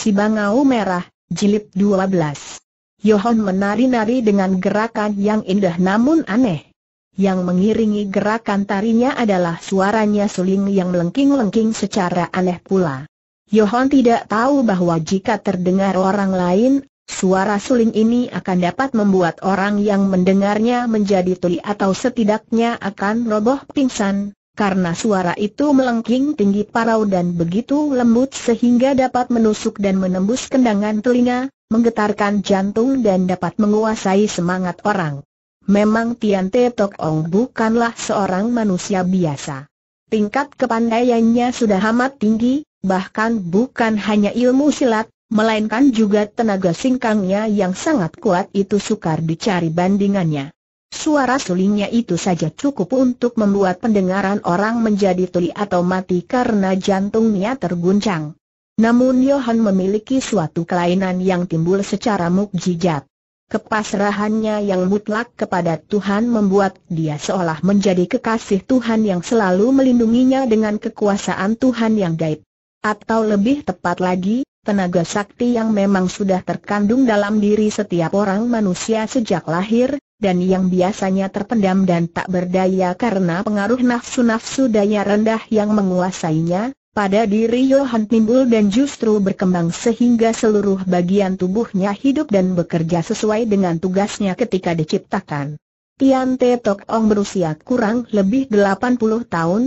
Si Bangau Merah, Jilid 12. Yohon menari-nari dengan gerakan yang indah namun aneh. Yang mengiringi gerakan tarinya adalah suaranya suling yang melengking-lengking secara aneh pula. Yohon tidak tahu bahwa jika terdengar orang lain, suara suling ini akan dapat membuat orang yang mendengarnya menjadi tuli atau setidaknya akan roboh pingsan, karena suara itu melengking tinggi parau dan begitu lembut sehingga dapat menusuk dan menembus kendangan telinga, menggetarkan jantung dan dapat menguasai semangat orang. Memang Tian Te Tok Ong bukanlah seorang manusia biasa. Tingkat kepandaiannya sudah amat tinggi, bahkan bukan hanya ilmu silat, melainkan juga tenaga singkangnya yang sangat kuat itu sukar dicari bandingannya. Suara sulingnya itu saja cukup untuk membuat pendengaran orang menjadi tuli atau mati karena jantungnya terguncang. Namun Johan memiliki suatu kelainan yang timbul secara mukjizat. Kepasrahannya yang mutlak kepada Tuhan membuat dia seolah menjadi kekasih Tuhan yang selalu melindunginya dengan kekuasaan Tuhan yang gaib. Atau lebih tepat lagi, tenaga sakti yang memang sudah terkandung dalam diri setiap orang manusia sejak lahir, dan yang biasanya terpendam dan tak berdaya karena pengaruh nafsu-nafsu daya rendah yang menguasainya, pada diri Johan timbul dan justru berkembang sehingga seluruh bagian tubuhnya hidup dan bekerja sesuai dengan tugasnya ketika diciptakan. Tian Te Tok Ong berusia kurang lebih 80 tahun,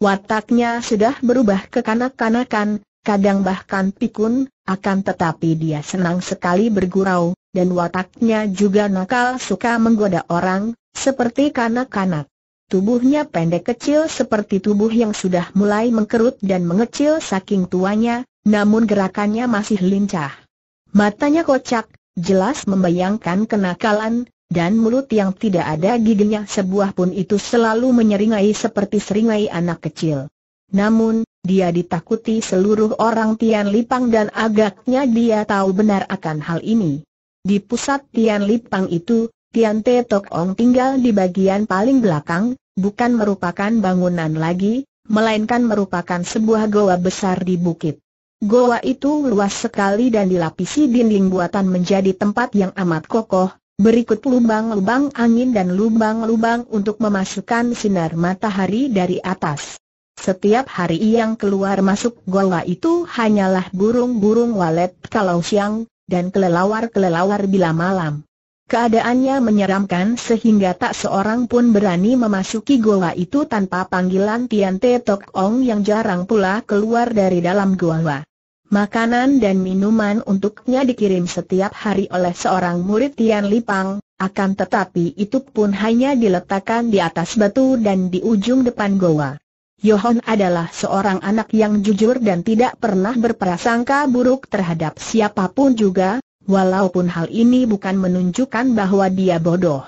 wataknya sudah berubah ke kanak kanakan kadang bahkan pikun, akan tetapi dia senang sekali bergurau, dan wataknya juga nakal suka menggoda orang, seperti kanak-kanak. Tubuhnya pendek kecil seperti tubuh yang sudah mulai mengkerut dan mengecil saking tuanya, namun gerakannya masih lincah. Matanya kocak, jelas membayangkan kenakalan, dan mulut yang tidak ada giginya sebuah pun itu selalu menyeringai seperti seringai anak kecil. Namun, dia ditakuti seluruh orang Tian Lipang dan agaknya dia tahu benar akan hal ini. Di pusat Tian Lipang itu, Tian Te Tok Ong tinggal di bagian paling belakang, bukan merupakan bangunan lagi, melainkan merupakan sebuah goa besar di bukit. Goa itu luas sekali dan dilapisi dinding buatan menjadi tempat yang amat kokoh, Berikut lubang-lubang angin dan lubang-lubang untuk memasukkan sinar matahari dari atas. Setiap hari yang keluar masuk goa itu hanyalah burung-burung walet kalau siang, dan kelelawar-kelelawar bila malam. Keadaannya menyeramkan sehingga tak seorang pun berani memasuki goa itu tanpa panggilan Tian Te Tok Ong yang jarang pula keluar dari dalam goa. Makanan dan minuman untuknya dikirim setiap hari oleh seorang murid Tian Lipang, akan tetapi itu pun hanya diletakkan di atas batu dan di ujung depan goa. Yohon adalah seorang anak yang jujur dan tidak pernah berprasangka buruk terhadap siapapun juga, walaupun hal ini bukan menunjukkan bahwa dia bodoh.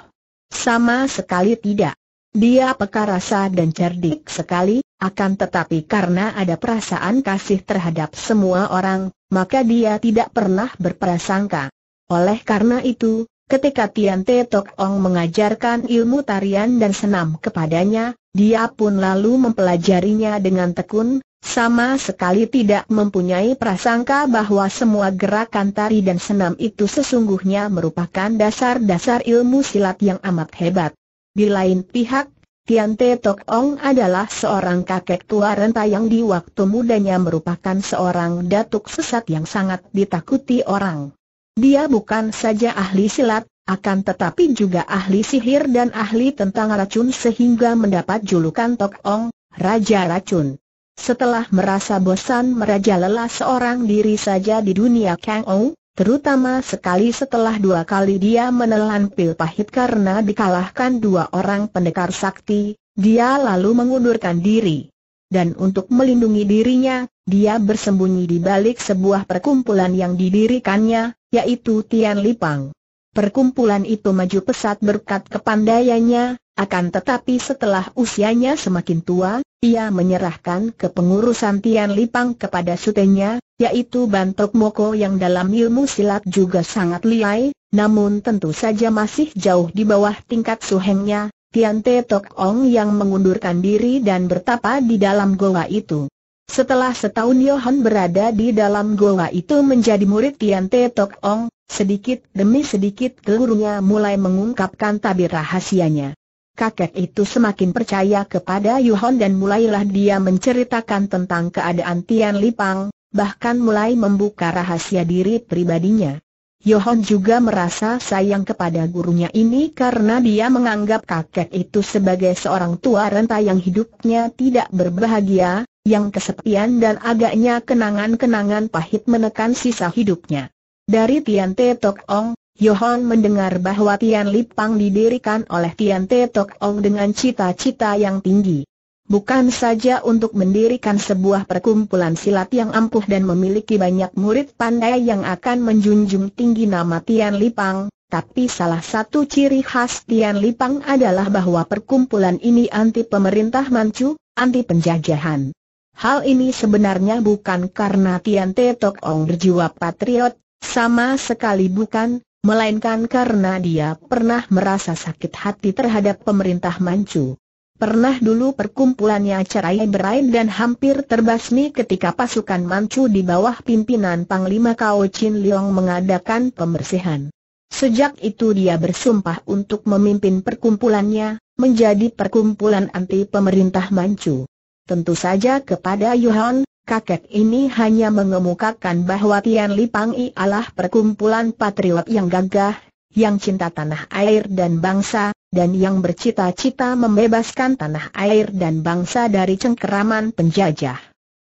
Sama sekali tidak. Dia peka rasa dan cerdik sekali, akan tetapi karena ada perasaan kasih terhadap semua orang, maka dia tidak pernah berprasangka. Oleh karena itu, ketika Tian Te Tok Ong mengajarkan ilmu tarian dan senam kepadanya, dia pun lalu mempelajarinya dengan tekun, sama sekali tidak mempunyai prasangka bahwa semua gerakan tari dan senam itu sesungguhnya merupakan dasar-dasar ilmu silat yang amat hebat. Di lain pihak, Tian Te Tok Ong adalah seorang kakek tua renta yang di waktu mudanya merupakan seorang datuk sesat yang sangat ditakuti orang. Dia bukan saja ahli silat, akan tetapi juga ahli sihir dan ahli tentang racun sehingga mendapat julukan Tok Ong, Raja Racun. Setelah merasa bosan merajalela seorang diri saja di dunia Kang Ong, terutama sekali setelah dua kali dia menelan pil pahit karena dikalahkan dua orang pendekar sakti, dia lalu mengundurkan diri. Dan untuk melindungi dirinya, dia bersembunyi di balik sebuah perkumpulan yang didirikannya, yaitu Tian Lipang. Perkumpulan itu maju pesat berkat kepandaiannya, akan tetapi setelah usianya semakin tua, ia menyerahkan kepengurusan Tian Lipang kepada sutenya, yaitu Bantok Moko yang dalam ilmu silat juga sangat liai, namun tentu saja masih jauh di bawah tingkat suhengnya, Tian Te Tok Ong yang mengundurkan diri dan bertapa di dalam goa itu. Setelah setahun Yohan berada di dalam goa itu menjadi murid Tian Te Tok Ong, sedikit demi sedikit gurunya mulai mengungkapkan tabir rahasianya. Kakek itu semakin percaya kepada Yohan dan mulailah dia menceritakan tentang keadaan Tian Lipang, bahkan mulai membuka rahasia diri pribadinya. Yohan juga merasa sayang kepada gurunya ini karena dia menganggap kakek itu sebagai seorang tua renta yang hidupnya tidak berbahagia, yang kesepian dan agaknya kenangan-kenangan pahit menekan sisa hidupnya. Dari Tian Te Tok Ong, Yohan mendengar bahwa Tian Lipang didirikan oleh Tian Te Tok Ong dengan cita-cita yang tinggi. Bukan saja untuk mendirikan sebuah perkumpulan silat yang ampuh dan memiliki banyak murid pandai yang akan menjunjung tinggi nama Tian Lipang, tapi salah satu ciri khas Tian Lipang adalah bahwa perkumpulan ini anti pemerintah Manchu, anti penjajahan. Hal ini sebenarnya bukan karena Tian Te Tok Ong berjiwa patriot, sama sekali bukan, melainkan karena dia pernah merasa sakit hati terhadap pemerintah Manchu. Pernah dulu perkumpulannya cerai berai dan hampir terbasmi ketika pasukan Manchu di bawah pimpinan Panglima Kao Chin Leong mengadakan pembersihan. Sejak itu dia bersumpah untuk memimpin perkumpulannya, menjadi perkumpulan anti pemerintah Manchu. Tentu saja kepada Yohan, kakek ini hanya mengemukakan bahwa Tian Lipang ialah perkumpulan patriot yang gagah, yang cinta tanah air dan bangsa, dan yang bercita-cita membebaskan tanah air dan bangsa dari cengkeraman penjajah.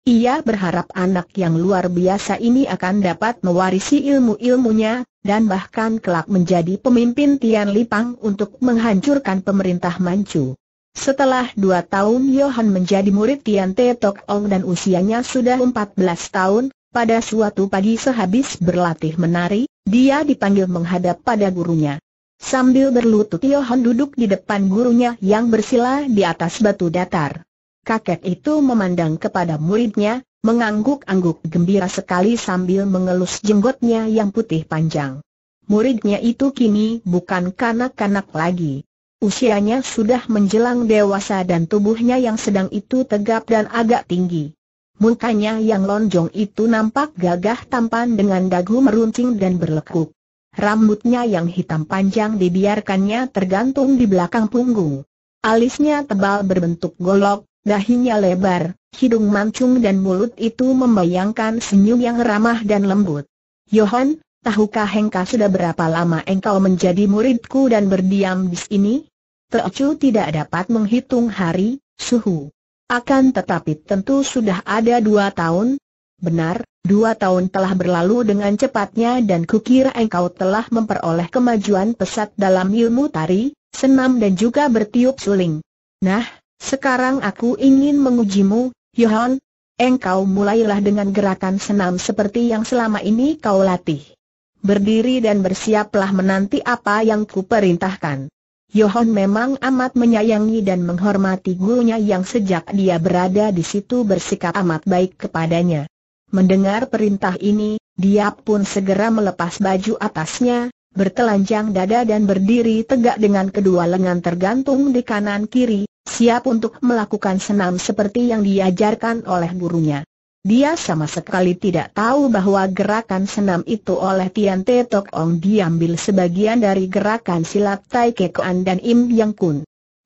Ia berharap anak yang luar biasa ini akan dapat mewarisi ilmu-ilmunya, dan bahkan kelak menjadi pemimpin Tian Lipang untuk menghancurkan pemerintah Manchu. Setelah dua tahun Johan menjadi murid Tian Te Tok Ong dan usianya sudah 14 tahun, pada suatu pagi sehabis berlatih menari, dia dipanggil menghadap pada gurunya. Sambil berlutut Johan duduk di depan gurunya yang bersila di atas batu datar. Kakek itu memandang kepada muridnya, mengangguk-angguk gembira sekali sambil mengelus jenggotnya yang putih panjang. Muridnya itu kini bukan kanak-kanak lagi. Usianya sudah menjelang dewasa dan tubuhnya yang sedang itu tegap dan agak tinggi. Mukanya yang lonjong itu nampak gagah tampan dengan dagu meruncing dan berlekuk. Rambutnya yang hitam panjang dibiarkannya tergantung di belakang punggung. Alisnya tebal berbentuk golok, dahinya lebar, hidung mancung dan mulut itu membayangkan senyum yang ramah dan lembut. Yohan, tahukah engkau sudah berapa lama engkau menjadi muridku dan berdiam di sini? Teocu tidak dapat menghitung hari, suhu. Akan tetapi tentu sudah ada dua tahun. Benar, dua tahun telah berlalu dengan cepatnya dan kukira engkau telah memperoleh kemajuan pesat dalam ilmu tari, senam dan juga bertiup suling. Nah, sekarang aku ingin mengujimu, Yohan. Engkau mulailah dengan gerakan senam seperti yang selama ini kau latih. Berdiri dan bersiaplah menanti apa yang kuperintahkan. Yohon memang amat menyayangi dan menghormati gurunya yang sejak dia berada di situ bersikap amat baik kepadanya. Mendengar perintah ini, dia pun segera melepas baju atasnya, bertelanjang dada dan berdiri tegak dengan kedua lengan tergantung di kanan kiri, siap untuk melakukan senam seperti yang diajarkan oleh gurunya. Dia sama sekali tidak tahu bahwa gerakan senam itu oleh Tian Te Tok Ong diambil sebagian dari gerakan silat Tai Kekoan dan Im Yang Kun.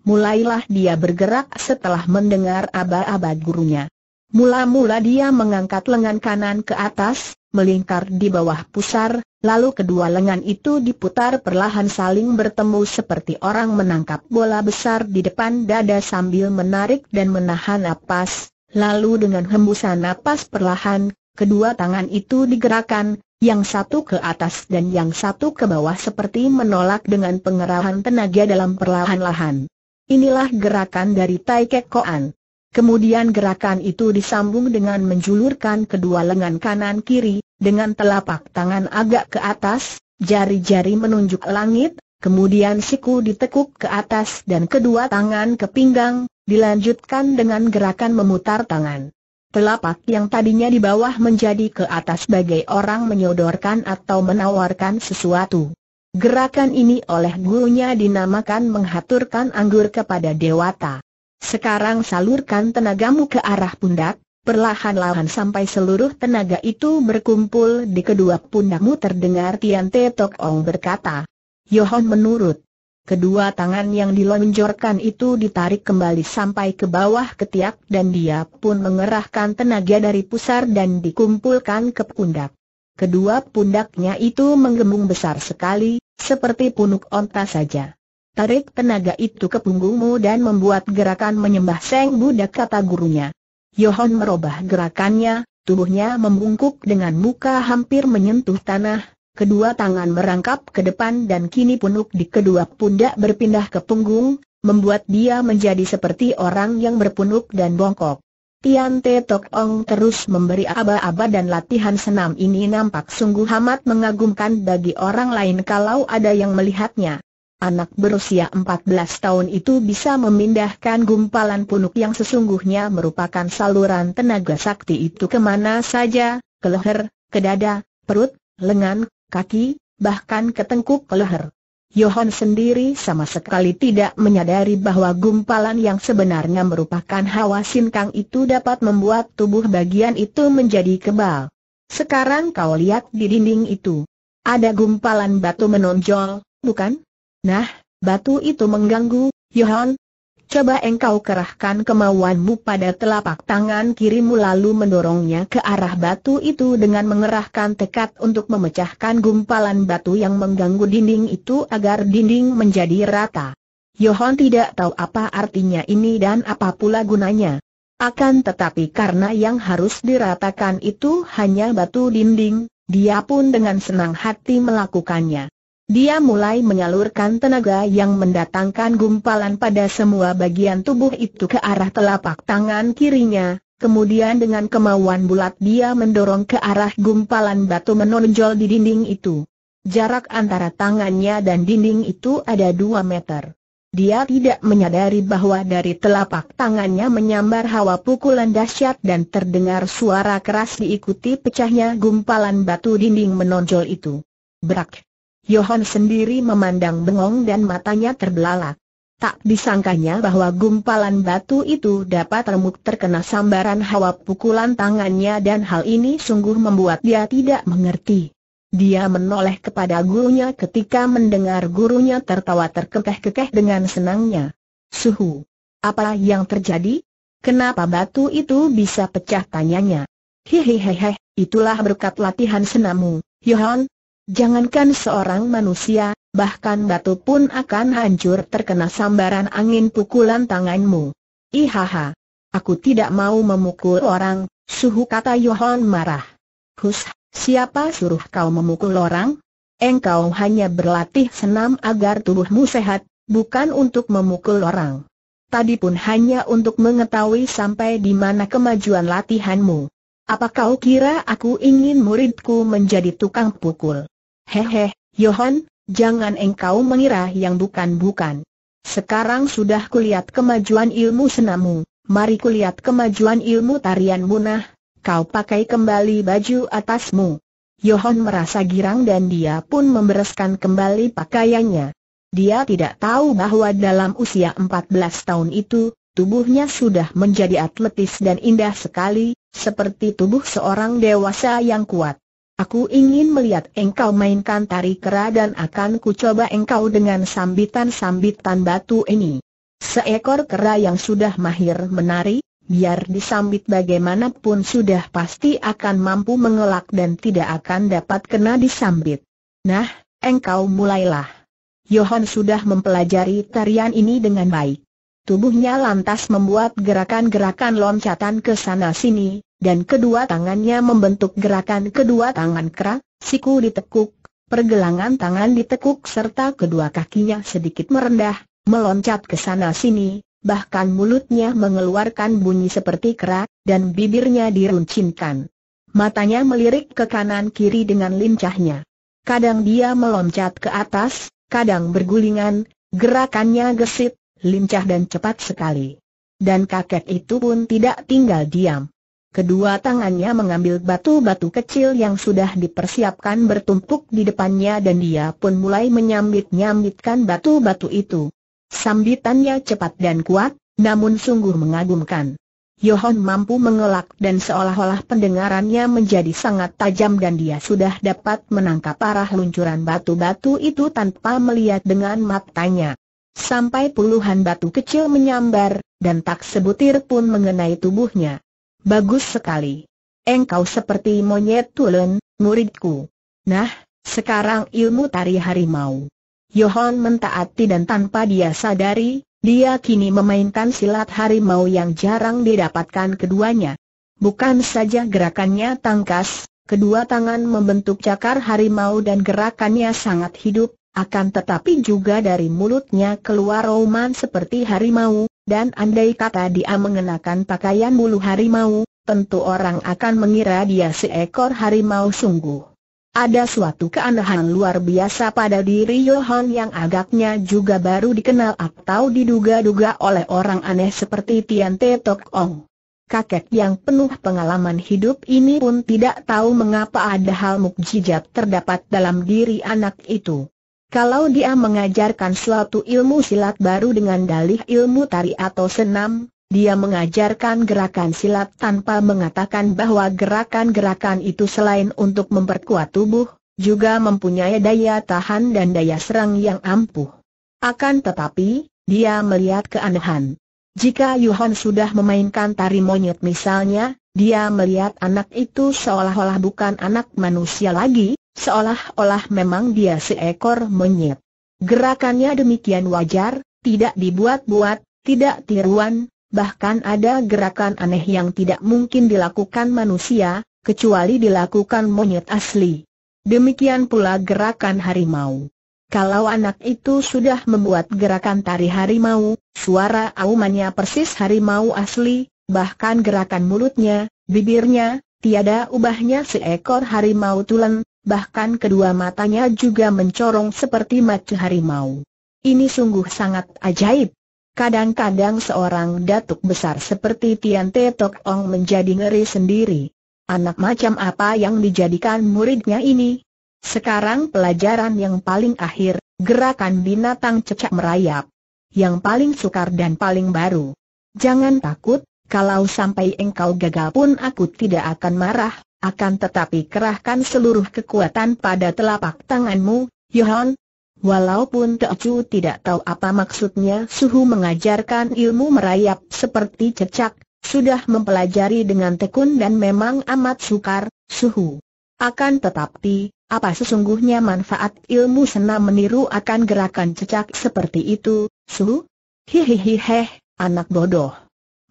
Mulailah dia bergerak setelah mendengar aba-aba gurunya. Mula-mula dia mengangkat lengan kanan ke atas, melingkar di bawah pusar, lalu kedua lengan itu diputar perlahan saling bertemu seperti orang menangkap bola besar di depan dada sambil menarik dan menahan napas, Lalu dengan hembusan napas perlahan, kedua tangan itu digerakkan, yang satu ke atas dan yang satu ke bawah seperti menolak dengan pengerahan tenaga dalam perlahan-lahan. Inilah gerakan dari Tai Kek Koan. Kemudian gerakan itu disambung dengan menjulurkan kedua lengan kanan kiri, dengan telapak tangan agak ke atas, jari-jari menunjuk langit, kemudian siku ditekuk ke atas dan kedua tangan ke pinggang, dilanjutkan dengan gerakan memutar tangan. Telapak yang tadinya di bawah menjadi ke atas sebagai orang menyodorkan atau menawarkan sesuatu. Gerakan ini oleh gurunya dinamakan menghaturkan anggur kepada dewata. Sekarang salurkan tenagamu ke arah pundak, perlahan-lahan sampai seluruh tenaga itu berkumpul di kedua pundakmu terdengar Tian Te Tok Ong berkata. Yohon menurut Kedua tangan yang dilonjorkan itu ditarik kembali sampai ke bawah ketiak dan dia pun mengerahkan tenaga dari pusar dan dikumpulkan ke pundak. Kedua pundaknya itu menggembung besar sekali, seperti punuk onta saja. Tarik tenaga itu ke punggungmu dan membuat gerakan menyembah Seng Buddha kata gurunya. Yohon merubah gerakannya, tubuhnya membungkuk dengan muka hampir menyentuh tanah, kedua tangan merangkap ke depan dan kini punuk di kedua pundak berpindah ke punggung, membuat dia menjadi seperti orang yang berpunuk dan bongkok. Tian Te Tok Ong terus memberi aba-aba dan latihan senam ini nampak sungguh amat mengagumkan bagi orang lain kalau ada yang melihatnya. Anak berusia 14 tahun itu bisa memindahkan gumpalan punuk yang sesungguhnya merupakan saluran tenaga sakti itu kemana saja, ke leher, ke dada, perut, lengan, kaki, bahkan ke tengkuk leher. Yohon sendiri sama sekali tidak menyadari bahwa gumpalan yang sebenarnya merupakan hawa sinkang itu dapat membuat tubuh bagian itu menjadi kebal. Sekarang kau lihat di dinding itu. Ada gumpalan batu menonjol, bukan? Nah, batu itu mengganggu, Yohan, Coba engkau kerahkan kemauanmu pada telapak tangan kirimu lalu mendorongnya ke arah batu itu dengan mengerahkan tekad untuk memecahkan gumpalan batu yang mengganggu dinding itu agar dinding menjadi rata. Yohon tidak tahu apa artinya ini dan apa pula gunanya. Akan tetapi karena yang harus diratakan itu hanya batu dinding, dia pun dengan senang hati melakukannya. Dia mulai menyalurkan tenaga yang mendatangkan gumpalan pada semua bagian tubuh itu ke arah telapak tangan kirinya, kemudian dengan kemauan bulat dia mendorong ke arah gumpalan batu menonjol di dinding itu. Jarak antara tangannya dan dinding itu ada dua meter. Dia tidak menyadari bahwa dari telapak tangannya menyambar hawa pukulan dahsyat dan terdengar suara keras diikuti pecahnya gumpalan batu dinding menonjol itu. Brak! Johan sendiri memandang bengong dan matanya terbelalak. Tak disangkanya bahwa gumpalan batu itu dapat remuk terkena sambaran hawa pukulan tangannya dan hal ini sungguh membuat dia tidak mengerti. Dia menoleh kepada gurunya ketika mendengar gurunya tertawa terkekeh-kekeh dengan senangnya. Suhu, apa yang terjadi? Kenapa batu itu bisa pecah tanyanya? Hehehe, itulah berkat latihan senamu, Yohan, Jangankan seorang manusia, bahkan batu pun akan hancur terkena sambaran angin pukulan tanganmu. Ihaha. Aku tidak mau memukul orang, suhu kata Yohan marah. Hus, siapa suruh kau memukul orang? Engkau hanya berlatih senam agar tubuhmu sehat, bukan untuk memukul orang. Tadi pun hanya untuk mengetahui sampai di mana kemajuan latihanmu. Apa kau kira aku ingin muridku menjadi tukang pukul? Hehe, Johan, jangan engkau mengira yang bukan-bukan. Sekarang sudah kulihat kemajuan ilmu senamu, mari kulihat kemajuan ilmu tarian munah, kau pakai kembali baju atasmu. Yohan merasa girang dan dia pun membereskan kembali pakaiannya. Dia tidak tahu bahwa dalam usia 14 tahun itu, tubuhnya sudah menjadi atletis dan indah sekali, seperti tubuh seorang dewasa yang kuat. Aku ingin melihat engkau mainkan tari kera dan akan ku coba engkau dengan sambitan-sambitan batu ini. Seekor kera yang sudah mahir menari, biar disambit bagaimanapun sudah pasti akan mampu mengelak dan tidak akan dapat kena disambit. Nah, engkau mulailah. Johan sudah mempelajari tarian ini dengan baik. Tubuhnya lantas membuat gerakan-gerakan loncatan ke sana sini, dan kedua tangannya membentuk gerakan kedua tangan kerak, siku ditekuk, pergelangan tangan ditekuk serta kedua kakinya sedikit merendah, meloncat ke sana sini, bahkan mulutnya mengeluarkan bunyi seperti kerak, dan bibirnya diruncinkan. Matanya melirik ke kanan kiri dengan lincahnya. Kadang dia meloncat ke atas, kadang bergulingan, gerakannya gesit, lincah dan cepat sekali. Dan kakek itu pun tidak tinggal diam. Kedua tangannya mengambil batu-batu kecil yang sudah dipersiapkan bertumpuk di depannya dan dia pun mulai menyambit-nyambitkan batu-batu itu. Sambitannya cepat dan kuat, namun sungguh mengagumkan. Yohon mampu mengelak dan seolah-olah pendengarannya menjadi sangat tajam dan dia sudah dapat menangkap arah luncuran batu-batu itu tanpa melihat dengan matanya. Sampai puluhan batu kecil menyambar, dan tak sebutir pun mengenai tubuhnya. Bagus sekali. Engkau seperti monyet tulen, muridku. Nah, sekarang ilmu tari harimau. Yohon mentaati dan tanpa dia sadari, dia kini memainkan silat harimau yang jarang didapatkan keduanya. Bukan saja gerakannya tangkas, kedua tangan membentuk cakar harimau dan gerakannya sangat hidup, akan tetapi juga dari mulutnya keluar roman seperti harimau, dan andai kata dia mengenakan pakaian bulu harimau, tentu orang akan mengira dia seekor harimau sungguh. Ada suatu keanehan luar biasa pada diri Yohan yang agaknya juga baru dikenal atau diduga-duga oleh orang aneh seperti Tian Te Tok Ong. Kakek yang penuh pengalaman hidup ini pun tidak tahu mengapa ada hal mukjizat terdapat dalam diri anak itu. Kalau dia mengajarkan suatu ilmu silat baru dengan dalih ilmu tari atau senam, dia mengajarkan gerakan silat tanpa mengatakan bahwa gerakan-gerakan itu selain untuk memperkuat tubuh, juga mempunyai daya tahan dan daya serang yang ampuh. Akan tetapi, dia melihat keanehan. Jika Yuhan sudah memainkan tari monyet misalnya, dia melihat anak itu seolah-olah bukan anak manusia lagi, seolah-olah memang dia seekor monyet. Gerakannya demikian wajar, tidak dibuat-buat, tidak tiruan, bahkan ada gerakan aneh yang tidak mungkin dilakukan manusia, kecuali dilakukan monyet asli. Demikian pula gerakan harimau. Kalau anak itu sudah membuat gerakan tari harimau, suara aumannya persis harimau asli, bahkan gerakan mulutnya, bibirnya, tiada ubahnya seekor harimau tulen, bahkan kedua matanya juga mencorong seperti mata harimau. Ini sungguh sangat ajaib. Kadang-kadang seorang datuk besar seperti Tian Te Tok Ong menjadi ngeri sendiri. Anak macam apa yang dijadikan muridnya ini? Sekarang pelajaran yang paling akhir, gerakan binatang cecak merayap. Yang paling sukar dan paling baru. Jangan takut, kalau sampai engkau gagal pun aku tidak akan marah, akan tetapi kerahkan seluruh kekuatan pada telapak tanganmu, Yohan. Walaupun Teocu tidak tahu apa maksudnya Suhu mengajarkan ilmu merayap seperti cecak, sudah mempelajari dengan tekun dan memang amat sukar, Suhu. Akan tetapi, apa sesungguhnya manfaat ilmu senam meniru akan gerakan cecak seperti itu, Suhu? Hihihi heh, anak bodoh.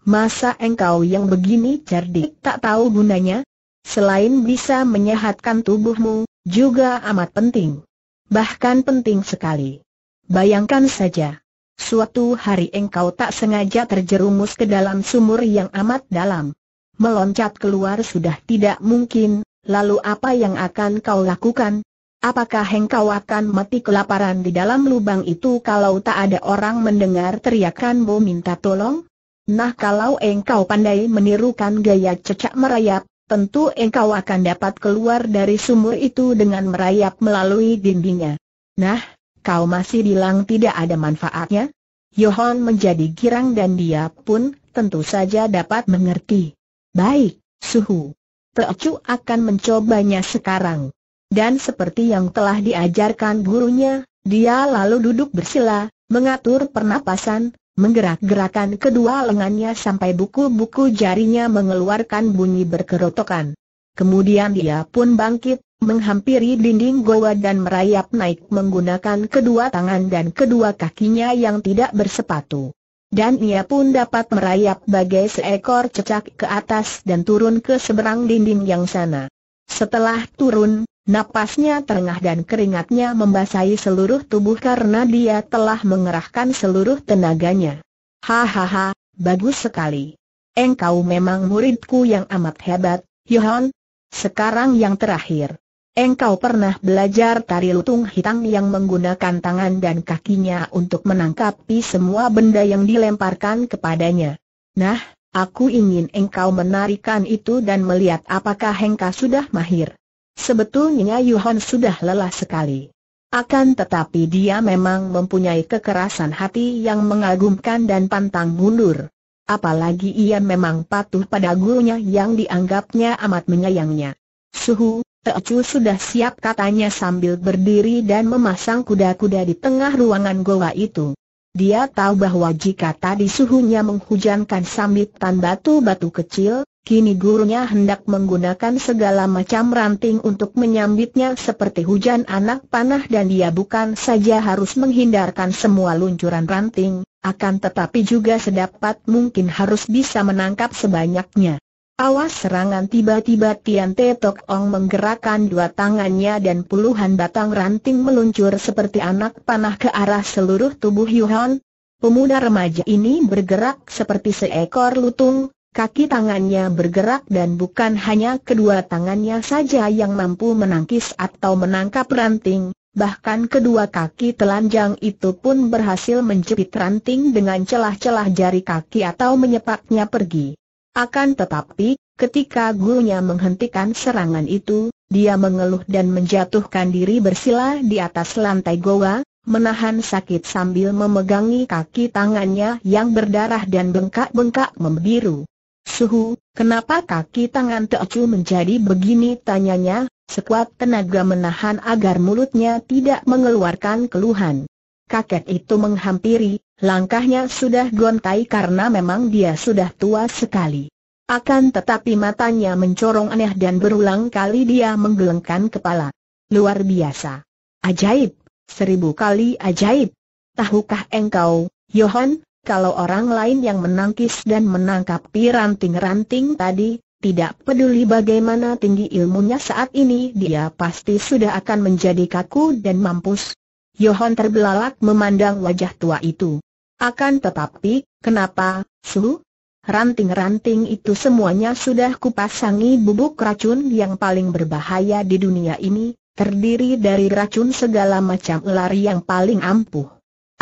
Masa engkau yang begini cerdik tak tahu gunanya? Selain bisa menyehatkan tubuhmu, juga amat penting. Bahkan penting sekali. Bayangkan saja. Suatu hari engkau tak sengaja terjerumus ke dalam sumur yang amat dalam. Meloncat keluar sudah tidak mungkin, lalu apa yang akan kau lakukan? Apakah engkau akan mati kelaparan di dalam lubang itu kalau tak ada orang mendengar teriakanmu minta tolong? Nah kalau engkau pandai menirukan gaya cecak merayap, tentu engkau akan dapat keluar dari sumur itu dengan merayap melalui dindingnya. Nah, kau masih bilang tidak ada manfaatnya? Yohon menjadi girang dan dia pun tentu saja dapat mengerti. Baik, suhu. Teocu akan mencobanya sekarang. Dan seperti yang telah diajarkan gurunya, dia lalu duduk bersila, mengatur pernapasan, menggerak-gerakan kedua lengannya sampai buku-buku jarinya mengeluarkan bunyi berkerotokan. Kemudian dia pun bangkit, menghampiri dinding goa dan merayap naik menggunakan kedua tangan dan kedua kakinya yang tidak bersepatu. Dan ia pun dapat merayap bagai seekor cecak ke atas dan turun ke seberang dinding yang sana. Setelah turun, Napasnya terengah dan keringatnya membasahi seluruh tubuh karena dia telah mengerahkan seluruh tenaganya. Hahaha, bagus sekali. Engkau memang muridku yang amat hebat, Yohan. Sekarang yang terakhir. Engkau pernah belajar tari lutung hitam yang menggunakan tangan dan kakinya untuk menangkapi semua benda yang dilemparkan kepadanya. Nah, aku ingin engkau menarikan itu dan melihat apakah engkau sudah mahir. Sebetulnya Yuhan sudah lelah sekali. Akan tetapi dia memang mempunyai kekerasan hati yang mengagumkan dan pantang mundur. Apalagi ia memang patuh pada gurunya yang dianggapnya amat menyayangnya. Suhu, Teocu sudah siap katanya sambil berdiri dan memasang kuda-kuda di tengah ruangan goa itu. Dia tahu bahwa jika tadi suhunya menghujankan sambitan batu-batu kecil, kini gurunya hendak menggunakan segala macam ranting untuk menyambitnya seperti hujan anak panah dan dia bukan saja harus menghindarkan semua luncuran ranting, akan tetapi juga sedapat mungkin harus bisa menangkap sebanyaknya. Awas serangan tiba-tiba Tian Te Tok Ong menggerakkan dua tangannya dan puluhan batang ranting meluncur seperti anak panah ke arah seluruh tubuh Yuhan. Pemuda remaja ini bergerak seperti seekor lutung, kaki tangannya bergerak dan bukan hanya kedua tangannya saja yang mampu menangkis atau menangkap ranting, bahkan kedua kaki telanjang itu pun berhasil menjepit ranting dengan celah-celah jari kaki atau menyepaknya pergi. Akan tetapi, ketika gurunya menghentikan serangan itu, dia mengeluh dan menjatuhkan diri bersila di atas lantai goa, menahan sakit sambil memegangi kaki tangannya yang berdarah dan bengkak-bengkak membiru. Suhu, kenapa kaki tangan Teocu menjadi begini tanyanya, sekuat tenaga menahan agar mulutnya tidak mengeluarkan keluhan kakek itu menghampiri, langkahnya sudah gontai karena memang dia sudah tua sekali. Akan tetapi matanya mencorong aneh dan berulang kali dia menggelengkan kepala. Luar biasa. Ajaib, seribu kali ajaib. Tahukah engkau, Johan, kalau orang lain yang menangkis dan menangkap ranting-ranting tadi, tidak peduli bagaimana tinggi ilmunya saat ini dia pasti sudah akan menjadi kaku dan mampus, Yohon terbelalak memandang wajah tua itu. Akan tetapi, kenapa, Su? Ranting-ranting itu semuanya sudah kupasangi bubuk racun yang paling berbahaya di dunia ini, terdiri dari racun segala macam ular yang paling ampuh.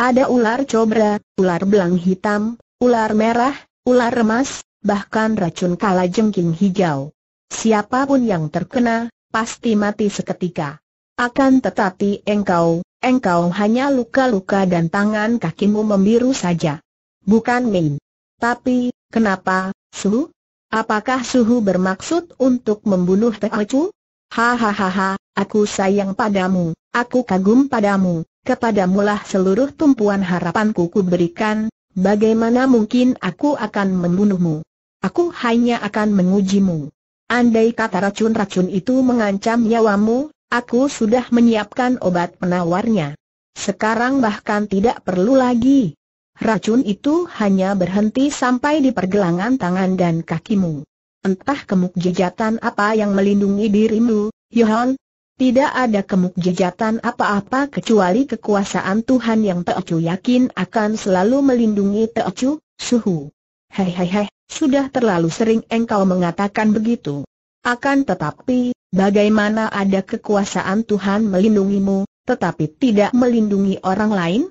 Ada ular cobra, ular belang hitam, ular merah, ular remas, bahkan racun kalajengking hijau. Siapapun yang terkena, pasti mati seketika. Akan tetapi engkau, engkau hanya luka-luka dan tangan kakimu membiru saja. Bukan main. Tapi, kenapa, suhu? Apakah suhu bermaksud untuk membunuh Teocu? Hahaha, aku sayang padamu, aku kagum padamu, kepadamulah seluruh tumpuan harapanku berikan. bagaimana mungkin aku akan membunuhmu? Aku hanya akan mengujimu. Andai kata racun-racun itu mengancam nyawamu, Aku sudah menyiapkan obat penawarnya. Sekarang bahkan tidak perlu lagi. Racun itu hanya berhenti sampai di pergelangan tangan dan kakimu. Entah kemuk jejatan apa yang melindungi dirimu, Yohan. Tidak ada kemuk jejatan apa-apa kecuali kekuasaan Tuhan yang Teocu yakin akan selalu melindungi Teocu, suhu. Hei hei hei, sudah terlalu sering engkau mengatakan begitu. Akan tetapi, Bagaimana ada kekuasaan Tuhan melindungimu, tetapi tidak melindungi orang lain?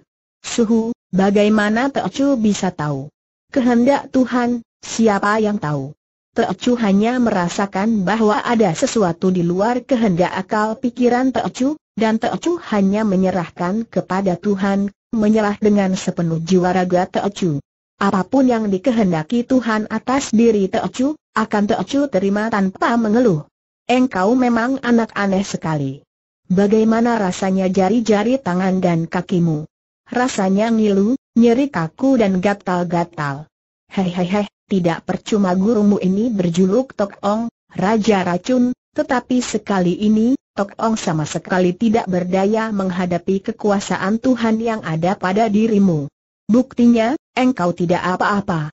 Suhu, bagaimana Teocu bisa tahu? Kehendak Tuhan, siapa yang tahu? Teocu hanya merasakan bahwa ada sesuatu di luar kehendak akal pikiran Teocu, dan Teocu hanya menyerahkan kepada Tuhan, menyerah dengan sepenuh jiwa raga Teocu. Apapun yang dikehendaki Tuhan atas diri Teocu, akan Teocu terima tanpa mengeluh. Engkau memang anak aneh sekali. Bagaimana rasanya jari-jari tangan dan kakimu? Rasanya ngilu, nyeri kaku dan gatal-gatal. Hei hei hei, tidak percuma gurumu ini berjuluk Tok Ong, Raja Racun, tetapi sekali ini, Tok Ong sama sekali tidak berdaya menghadapi kekuasaan Tuhan yang ada pada dirimu. Buktinya, engkau tidak apa-apa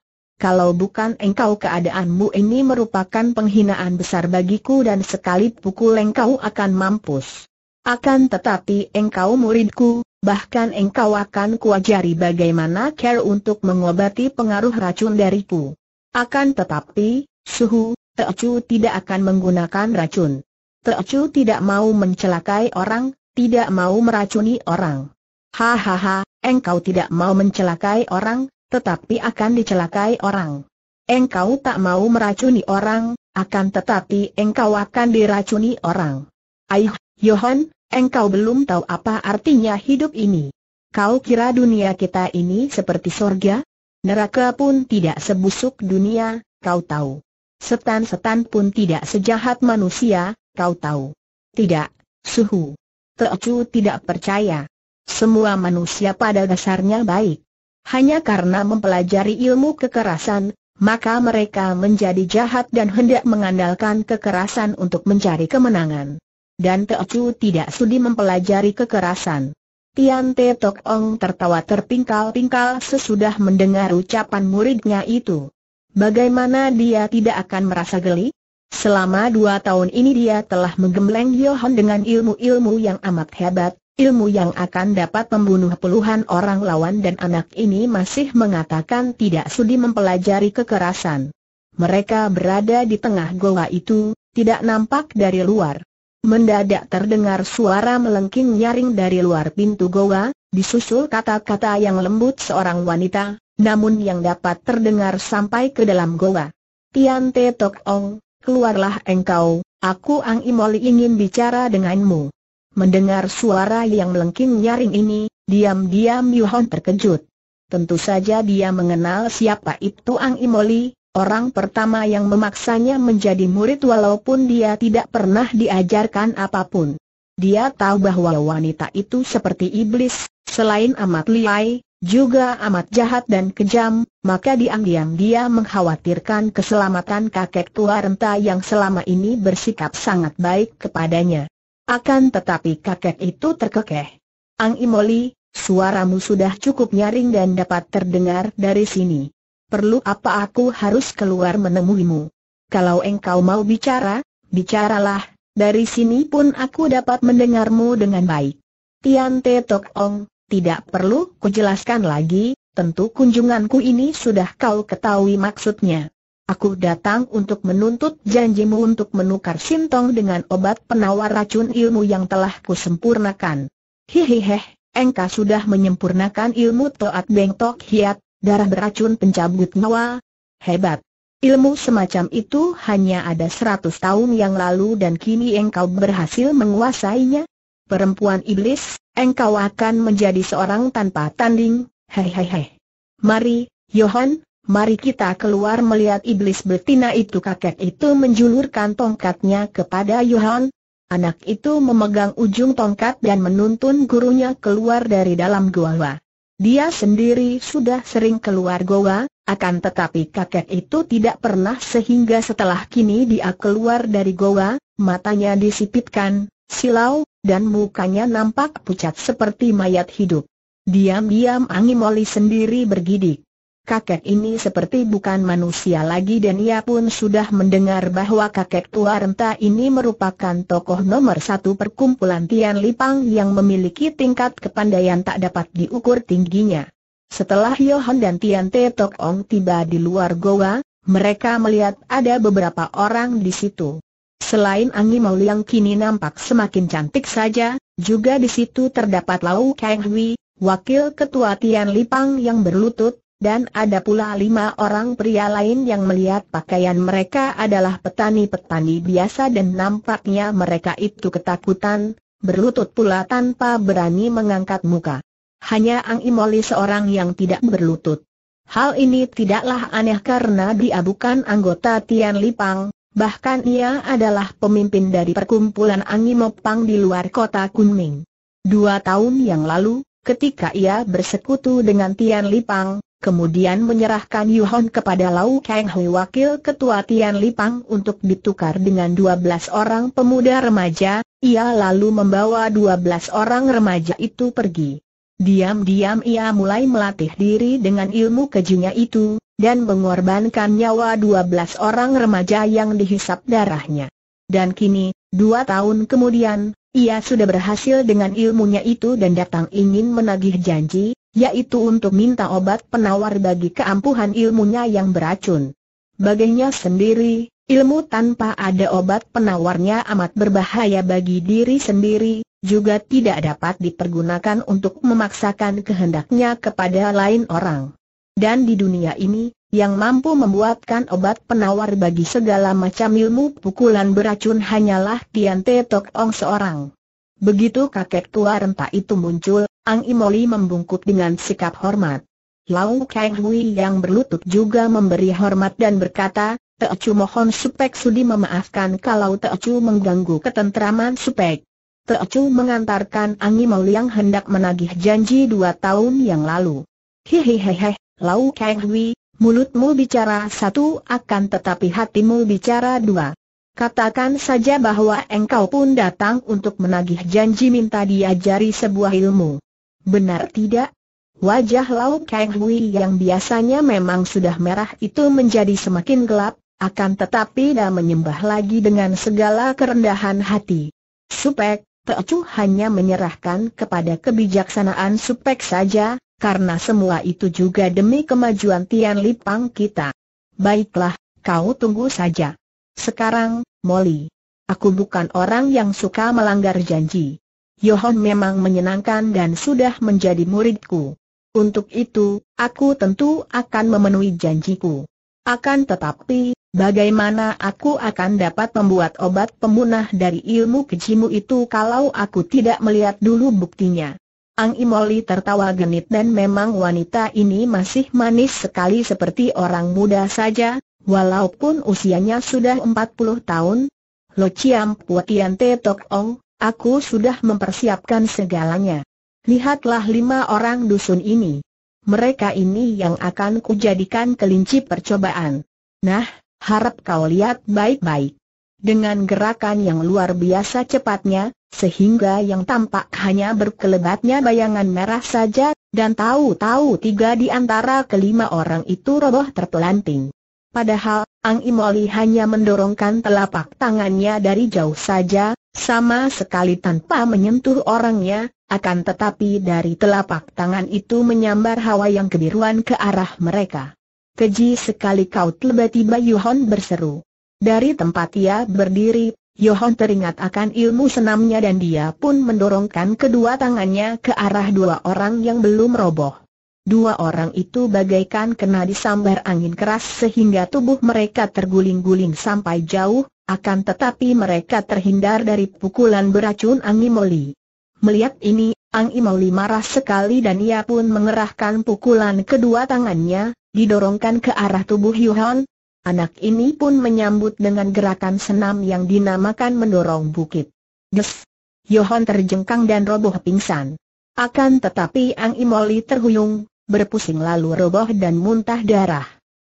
kalau bukan engkau keadaanmu ini merupakan penghinaan besar bagiku dan sekali pukul engkau akan mampus. Akan tetapi engkau muridku, bahkan engkau akan kuajari bagaimana care untuk mengobati pengaruh racun dariku. Akan tetapi, suhu, Teocu tidak akan menggunakan racun. Teocu tidak mau mencelakai orang, tidak mau meracuni orang. Hahaha, engkau tidak mau mencelakai orang, tetapi akan dicelakai orang. Engkau tak mau meracuni orang, akan tetapi engkau akan diracuni orang. Aih, Yohan, engkau belum tahu apa artinya hidup ini. Kau kira dunia kita ini seperti sorga? Neraka pun tidak sebusuk dunia, kau tahu. Setan-setan pun tidak sejahat manusia, kau tahu. Tidak, suhu. Teocu tidak percaya. Semua manusia pada dasarnya baik. Hanya karena mempelajari ilmu kekerasan, maka mereka menjadi jahat dan hendak mengandalkan kekerasan untuk mencari kemenangan. Dan Teocu tidak sudi mempelajari kekerasan. Tian Te Tok Ong tertawa terpingkal-pingkal sesudah mendengar ucapan muridnya itu. Bagaimana dia tidak akan merasa geli? Selama dua tahun ini dia telah menggembleng Yohan dengan ilmu-ilmu yang amat hebat, Ilmu yang akan dapat membunuh puluhan orang lawan dan anak ini masih mengatakan tidak sudi mempelajari kekerasan. Mereka berada di tengah goa itu, tidak nampak dari luar. Mendadak terdengar suara melengking nyaring dari luar pintu goa, disusul kata-kata yang lembut seorang wanita, namun yang dapat terdengar sampai ke dalam goa. Tian Te Tok Ong, keluarlah engkau, aku Ang Imoli ingin bicara denganmu. Mendengar suara yang melengking nyaring ini, diam-diam Yuhon terkejut. Tentu saja dia mengenal siapa itu Ang Imoli, orang pertama yang memaksanya menjadi murid walaupun dia tidak pernah diajarkan apapun. Dia tahu bahwa wanita itu seperti iblis, selain amat liai, juga amat jahat dan kejam, maka diam-diam dia mengkhawatirkan keselamatan kakek tua renta yang selama ini bersikap sangat baik kepadanya. Akan tetapi kakek itu terkekeh. Ang Imoli, suaramu sudah cukup nyaring dan dapat terdengar dari sini. Perlu apa aku harus keluar menemuimu? Kalau engkau mau bicara, bicaralah, dari sini pun aku dapat mendengarmu dengan baik. Tian Te Tok Ong, tidak perlu kujelaskan lagi, tentu kunjunganku ini sudah kau ketahui maksudnya. Aku datang untuk menuntut janjimu untuk menukar sintong dengan obat penawar racun ilmu yang telah kusempurnakan. Hihihe, engkau sudah menyempurnakan ilmu Toat Bengtok Hiat, darah beracun pencabut nyawa. Hebat. Ilmu semacam itu hanya ada seratus tahun yang lalu dan kini engkau berhasil menguasainya. Perempuan iblis, engkau akan menjadi seorang tanpa tanding, Hehehe. Mari, Johan, mari kita keluar melihat iblis betina itu kakek itu menjulurkan tongkatnya kepada Yohan. Anak itu memegang ujung tongkat dan menuntun gurunya keluar dari dalam goa. Dia sendiri sudah sering keluar goa, akan tetapi kakek itu tidak pernah sehingga setelah kini dia keluar dari goa, matanya disipitkan, silau, dan mukanya nampak pucat seperti mayat hidup. Diam-diam Angimoli sendiri bergidik kakek ini seperti bukan manusia lagi dan ia pun sudah mendengar bahwa kakek tua renta ini merupakan tokoh nomor satu perkumpulan Tian Lipang yang memiliki tingkat kepandaian tak dapat diukur tingginya. Setelah Yohan dan Tian Te Tok Ong tiba di luar goa, mereka melihat ada beberapa orang di situ. Selain Angi Maul yang kini nampak semakin cantik saja, juga di situ terdapat Lau Kang Hui, wakil ketua Tian Lipang yang berlutut, dan ada pula lima orang pria lain yang melihat pakaian mereka adalah petani-petani biasa dan nampaknya mereka itu ketakutan, berlutut pula tanpa berani mengangkat muka. Hanya Ang Imoli seorang yang tidak berlutut. Hal ini tidaklah aneh karena dia bukan anggota Tian Lipang, Bahkan ia adalah pemimpin dari perkumpulan Mopang di luar kota Kunming. Dua tahun yang lalu, ketika ia bersekutu dengan Tian Lipang, kemudian menyerahkan Yuhon kepada Lau Kang Hui wakil ketua Tian Lipang untuk ditukar dengan 12 orang pemuda remaja, ia lalu membawa 12 orang remaja itu pergi. Diam-diam ia mulai melatih diri dengan ilmu kejunya itu, dan mengorbankan nyawa 12 orang remaja yang dihisap darahnya. Dan kini, dua tahun kemudian, ia sudah berhasil dengan ilmunya itu dan datang ingin menagih janji, yaitu untuk minta obat penawar bagi keampuhan ilmunya yang beracun. Baginya sendiri, ilmu tanpa ada obat penawarnya amat berbahaya bagi diri sendiri, juga tidak dapat dipergunakan untuk memaksakan kehendaknya kepada lain orang. Dan di dunia ini, yang mampu membuatkan obat penawar bagi segala macam ilmu pukulan beracun hanyalah Tian Te Ong seorang. Begitu kakek tua renta itu muncul, Ang Imoli membungkuk dengan sikap hormat. Lau Kang Hui yang berlutut juga memberi hormat dan berkata, Teochu mohon Supek sudi memaafkan kalau Teochu mengganggu ketentraman Supek. Teochu mengantarkan Ang Imoli yang hendak menagih janji dua tahun yang lalu. Hihihehe, Lau Kang Hui, mulutmu bicara satu akan tetapi hatimu bicara dua. Katakan saja bahwa engkau pun datang untuk menagih janji minta diajari sebuah ilmu. Benar tidak? Wajah Lau Kang Hui yang biasanya memang sudah merah itu menjadi semakin gelap, akan tetapi dia menyembah lagi dengan segala kerendahan hati. Supek, Teocu hanya menyerahkan kepada kebijaksanaan Supek saja, karena semua itu juga demi kemajuan Tian Lipang kita. Baiklah, kau tunggu saja. Sekarang, Molly. Aku bukan orang yang suka melanggar janji. Yohon memang menyenangkan dan sudah menjadi muridku. Untuk itu, aku tentu akan memenuhi janjiku. Akan tetapi, bagaimana aku akan dapat membuat obat pemunah dari ilmu kecimu itu kalau aku tidak melihat dulu buktinya? Ang Imoli tertawa genit dan memang wanita ini masih manis sekali seperti orang muda saja, walaupun usianya sudah 40 tahun. Lo Ciam Puatian Te Tok Ong, Aku sudah mempersiapkan segalanya. Lihatlah lima orang dusun ini. Mereka ini yang akan kujadikan kelinci percobaan. Nah, harap kau lihat baik-baik. Dengan gerakan yang luar biasa cepatnya, sehingga yang tampak hanya berkelebatnya bayangan merah saja, dan tahu-tahu tiga di antara kelima orang itu roboh terpelanting. Padahal, Ang Imoli hanya mendorongkan telapak tangannya dari jauh saja, sama sekali tanpa menyentuh orangnya, akan tetapi dari telapak tangan itu menyambar hawa yang kebiruan ke arah mereka. Keji sekali kau tiba-tiba Yohon berseru. Dari tempat ia berdiri, Yohon teringat akan ilmu senamnya dan dia pun mendorongkan kedua tangannya ke arah dua orang yang belum roboh. Dua orang itu bagaikan kena disambar angin keras sehingga tubuh mereka terguling-guling sampai jauh, akan tetapi mereka terhindar dari pukulan beracun Angimoli. Melihat ini, Angimoli marah sekali dan ia pun mengerahkan pukulan kedua tangannya, didorongkan ke arah tubuh Yuhan. Anak ini pun menyambut dengan gerakan senam yang dinamakan mendorong bukit. Des! Yohan terjengkang dan roboh pingsan. Akan tetapi Ang Imoli terhuyung, berpusing lalu roboh dan muntah darah.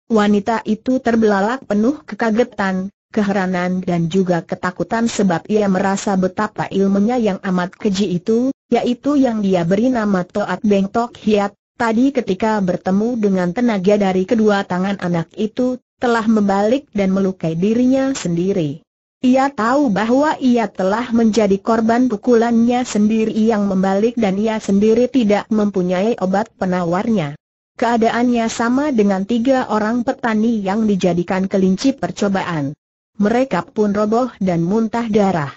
Wanita itu terbelalak penuh kekagetan, keheranan dan juga ketakutan sebab ia merasa betapa ilmunya yang amat keji itu, yaitu yang dia beri nama Toat Beng Tok Hiat, tadi ketika bertemu dengan tenaga dari kedua tangan anak itu, telah membalik dan melukai dirinya sendiri. Ia tahu bahwa ia telah menjadi korban pukulannya sendiri yang membalik dan ia sendiri tidak mempunyai obat penawarnya. Keadaannya sama dengan tiga orang petani yang dijadikan kelinci percobaan. Mereka pun roboh dan muntah darah.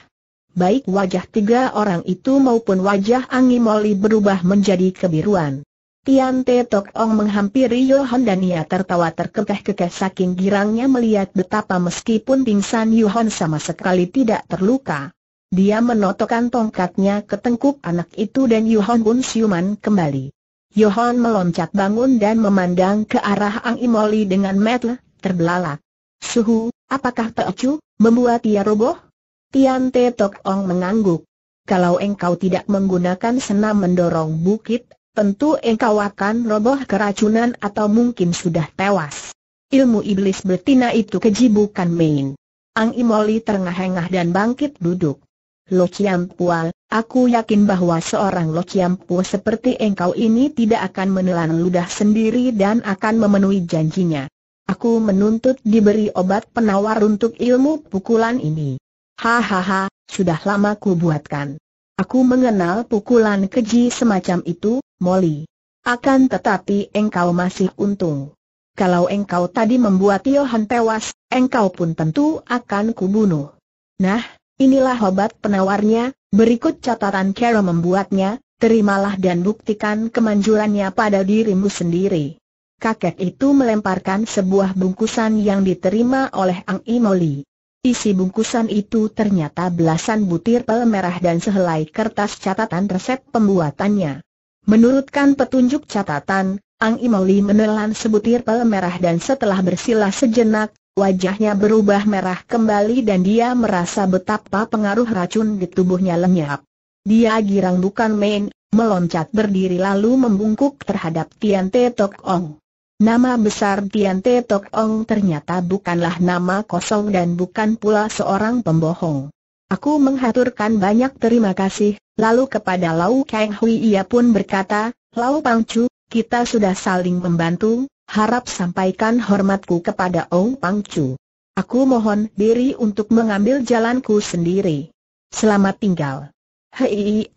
Baik wajah tiga orang itu maupun wajah Angimoli berubah menjadi kebiruan. Tian Te Tok Ong menghampiri Yohan dan ia tertawa terkekeh-kekeh saking girangnya melihat betapa meskipun pingsan Yohan sama sekali tidak terluka. Dia menotokkan tongkatnya ke tengkuk anak itu dan Yohan pun siuman kembali. Yohan meloncat bangun dan memandang ke arah Ang Imoli dengan metel, terbelalak. Suhu, apakah Teocu, membuat ia roboh? Tian Te Tok Ong mengangguk. Kalau engkau tidak menggunakan senam mendorong bukit tentu engkau akan roboh keracunan atau mungkin sudah tewas. Ilmu iblis betina itu keji bukan main. Ang Imoli terengah-engah dan bangkit duduk. Lo Chiam Pual, aku yakin bahwa seorang Lo Chiam seperti engkau ini tidak akan menelan ludah sendiri dan akan memenuhi janjinya. Aku menuntut diberi obat penawar untuk ilmu pukulan ini. Hahaha, sudah lama ku buatkan. Aku mengenal pukulan keji semacam itu, Molly. Akan tetapi engkau masih untung. Kalau engkau tadi membuat Yohan tewas, engkau pun tentu akan kubunuh. Nah, inilah obat penawarnya, berikut catatan Kero membuatnya, terimalah dan buktikan kemanjurannya pada dirimu sendiri. Kakek itu melemparkan sebuah bungkusan yang diterima oleh Ang Imoli. Isi bungkusan itu ternyata belasan butir pel merah dan sehelai kertas catatan resep pembuatannya. Menurutkan petunjuk catatan, Ang Imoli menelan sebutir pel merah dan setelah bersila sejenak, wajahnya berubah merah kembali dan dia merasa betapa pengaruh racun di tubuhnya lenyap. Dia girang bukan main, meloncat berdiri lalu membungkuk terhadap Tian Te Tok Ong. Nama besar Tian Te Tok Ong ternyata bukanlah nama kosong dan bukan pula seorang pembohong. Aku menghaturkan banyak terima kasih, lalu kepada Lau Kang Hui ia pun berkata, Lau Pang Chu, kita sudah saling membantu, harap sampaikan hormatku kepada Ong Pang Chu. Aku mohon diri untuk mengambil jalanku sendiri. Selamat tinggal. Hei,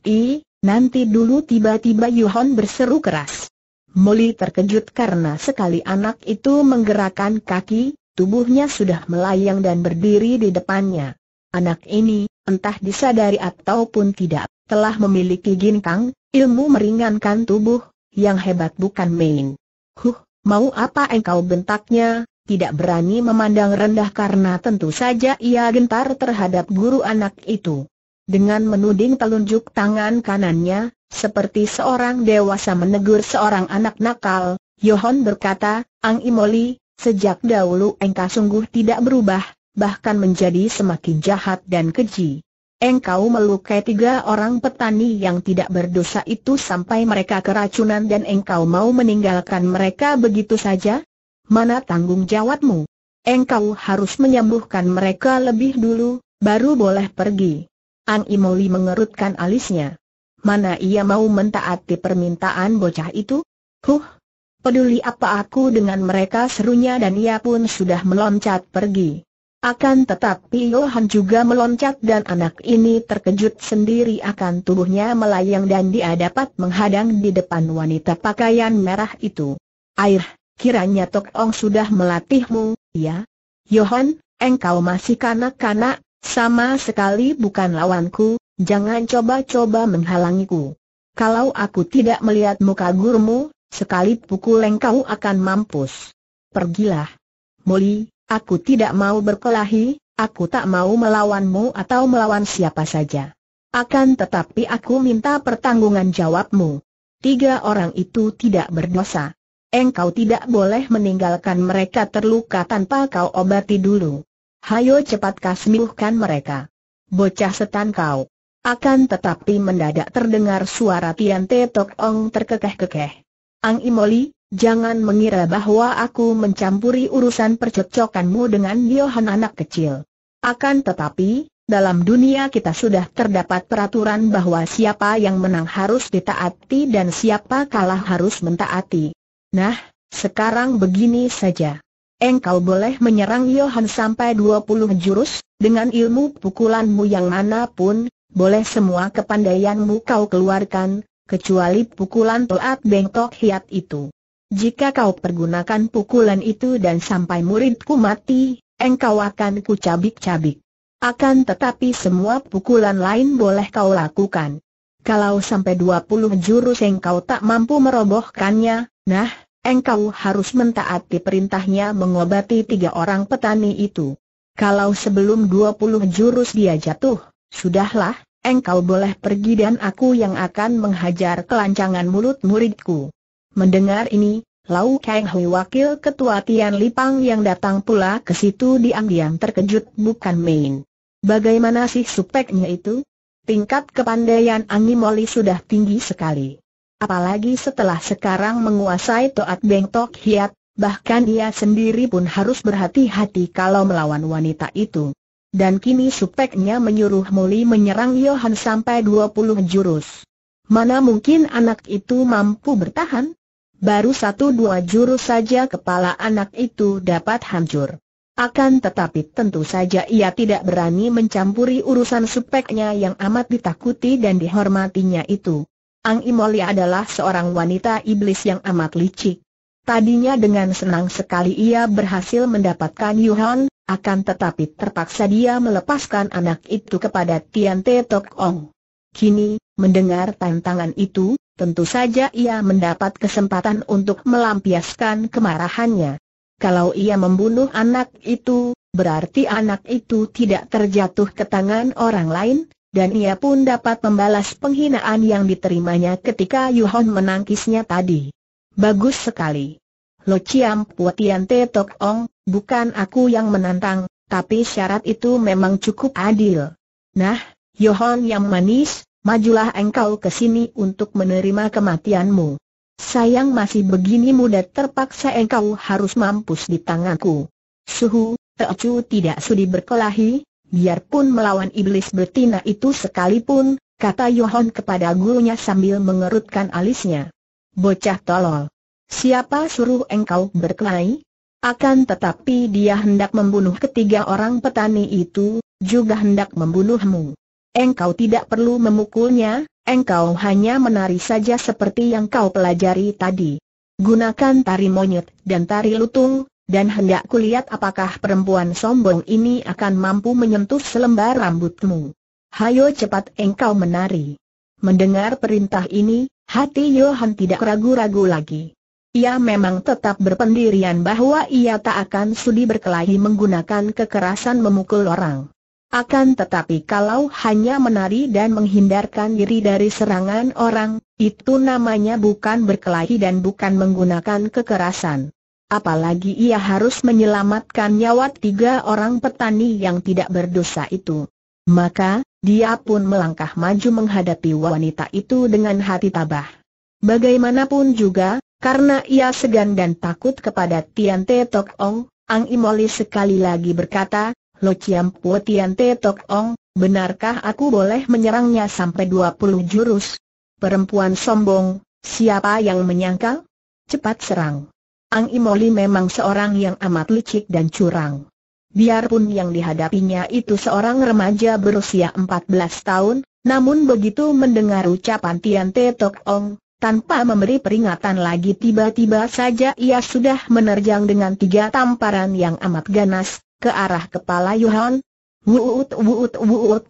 nanti dulu tiba-tiba Yuhon berseru keras. Moli terkejut karena sekali anak itu menggerakkan kaki, tubuhnya sudah melayang dan berdiri di depannya. Anak ini, entah disadari ataupun tidak, telah memiliki ginkang, ilmu meringankan tubuh, yang hebat bukan main. Huh, mau apa engkau bentaknya, tidak berani memandang rendah karena tentu saja ia gentar terhadap guru anak itu. Dengan menuding telunjuk tangan kanannya, seperti seorang dewasa menegur seorang anak nakal, Yohon berkata, Ang Imoli, sejak dahulu engkau sungguh tidak berubah, bahkan menjadi semakin jahat dan keji. Engkau melukai tiga orang petani yang tidak berdosa itu sampai mereka keracunan dan engkau mau meninggalkan mereka begitu saja? Mana tanggung jawabmu? Engkau harus menyembuhkan mereka lebih dulu, baru boleh pergi. Ang Imoli mengerutkan alisnya. Mana ia mau mentaati permintaan bocah itu? Huh, peduli apa aku dengan mereka serunya dan ia pun sudah meloncat pergi. Akan tetapi Yohan juga meloncat dan anak ini terkejut sendiri akan tubuhnya melayang dan dia dapat menghadang di depan wanita pakaian merah itu. Air, kiranya Tok Ong sudah melatihmu, ya? Yohan, engkau masih kanak-kanak, sama sekali bukan lawanku, jangan coba-coba menghalangiku. Kalau aku tidak melihat muka gurumu, sekali pukul engkau akan mampus. Pergilah. Moli, Aku tidak mau berkelahi, aku tak mau melawanmu atau melawan siapa saja. Akan tetapi aku minta pertanggungan jawabmu. Tiga orang itu tidak berdosa. Engkau tidak boleh meninggalkan mereka terluka tanpa kau obati dulu. Hayo cepat kasmiuhkan mereka. Bocah setan kau. Akan tetapi mendadak terdengar suara Tian Te Tok Ong terkekeh-kekeh. Ang Imoli, Jangan mengira bahwa aku mencampuri urusan percocokanmu dengan Yohan anak kecil. Akan tetapi, dalam dunia kita sudah terdapat peraturan bahwa siapa yang menang harus ditaati dan siapa kalah harus mentaati. Nah, sekarang begini saja. Engkau boleh menyerang Yohan sampai 20 jurus, dengan ilmu pukulanmu yang manapun, boleh semua kepandaianmu kau keluarkan, kecuali pukulan toat bengkok hiat itu. Jika kau pergunakan pukulan itu dan sampai muridku mati, engkau akan kucabik-cabik. Akan tetapi semua pukulan lain boleh kau lakukan. Kalau sampai dua puluh jurus engkau tak mampu merobohkannya, nah, engkau harus mentaati perintahnya mengobati tiga orang petani itu. Kalau sebelum dua puluh jurus dia jatuh, sudahlah, engkau boleh pergi dan aku yang akan menghajar kelancangan mulut muridku. Mendengar ini, Lau Kang Hui wakil ketua Tian Lipang yang datang pula ke situ diam-diam terkejut bukan main. Bagaimana sih supeknya itu? Tingkat kepandaian Angi Moli sudah tinggi sekali. Apalagi setelah sekarang menguasai Toat Beng Tok Hiat, bahkan ia sendiri pun harus berhati-hati kalau melawan wanita itu. Dan kini supeknya menyuruh Moli menyerang Yohan sampai 20 jurus. Mana mungkin anak itu mampu bertahan? baru satu dua jurus saja kepala anak itu dapat hancur. Akan tetapi tentu saja ia tidak berani mencampuri urusan supeknya yang amat ditakuti dan dihormatinya itu. Ang Imoli adalah seorang wanita iblis yang amat licik. Tadinya dengan senang sekali ia berhasil mendapatkan Yuhan, akan tetapi terpaksa dia melepaskan anak itu kepada Tian Te Tok Ong. Kini, mendengar tantangan itu, tentu saja ia mendapat kesempatan untuk melampiaskan kemarahannya. Kalau ia membunuh anak itu, berarti anak itu tidak terjatuh ke tangan orang lain, dan ia pun dapat membalas penghinaan yang diterimanya ketika Yuhon menangkisnya tadi. Bagus sekali. Lo Chiam Puatian Te Tok Ong, bukan aku yang menantang, tapi syarat itu memang cukup adil. Nah, Yohan yang manis, majulah engkau ke sini untuk menerima kematianmu. Sayang masih begini muda terpaksa engkau harus mampus di tanganku. Suhu, Teocu tidak sudi berkelahi, biarpun melawan iblis betina itu sekalipun, kata Yohan kepada gurunya sambil mengerutkan alisnya. Bocah tolol. Siapa suruh engkau berkelahi? Akan tetapi dia hendak membunuh ketiga orang petani itu, juga hendak membunuhmu engkau tidak perlu memukulnya, engkau hanya menari saja seperti yang kau pelajari tadi. Gunakan tari monyet dan tari lutung, dan hendak kulihat apakah perempuan sombong ini akan mampu menyentuh selembar rambutmu. Hayo cepat engkau menari. Mendengar perintah ini, hati Johan tidak ragu-ragu lagi. Ia memang tetap berpendirian bahwa ia tak akan sudi berkelahi menggunakan kekerasan memukul orang. Akan tetapi kalau hanya menari dan menghindarkan diri dari serangan orang, itu namanya bukan berkelahi dan bukan menggunakan kekerasan. Apalagi ia harus menyelamatkan nyawa tiga orang petani yang tidak berdosa itu. Maka, dia pun melangkah maju menghadapi wanita itu dengan hati tabah. Bagaimanapun juga, karena ia segan dan takut kepada Tian Te Tok Ong, Ang Imoli sekali lagi berkata, Lo Chiam Po Tian Te Tok Ong, benarkah aku boleh menyerangnya sampai 20 jurus? Perempuan sombong, siapa yang menyangka? Cepat serang. Ang Imoli memang seorang yang amat licik dan curang. Biarpun yang dihadapinya itu seorang remaja berusia 14 tahun, namun begitu mendengar ucapan Tian Te Tok Ong, tanpa memberi peringatan lagi tiba-tiba saja ia sudah menerjang dengan tiga tamparan yang amat ganas, ke arah kepala Yohan. Wuut wuut wuut.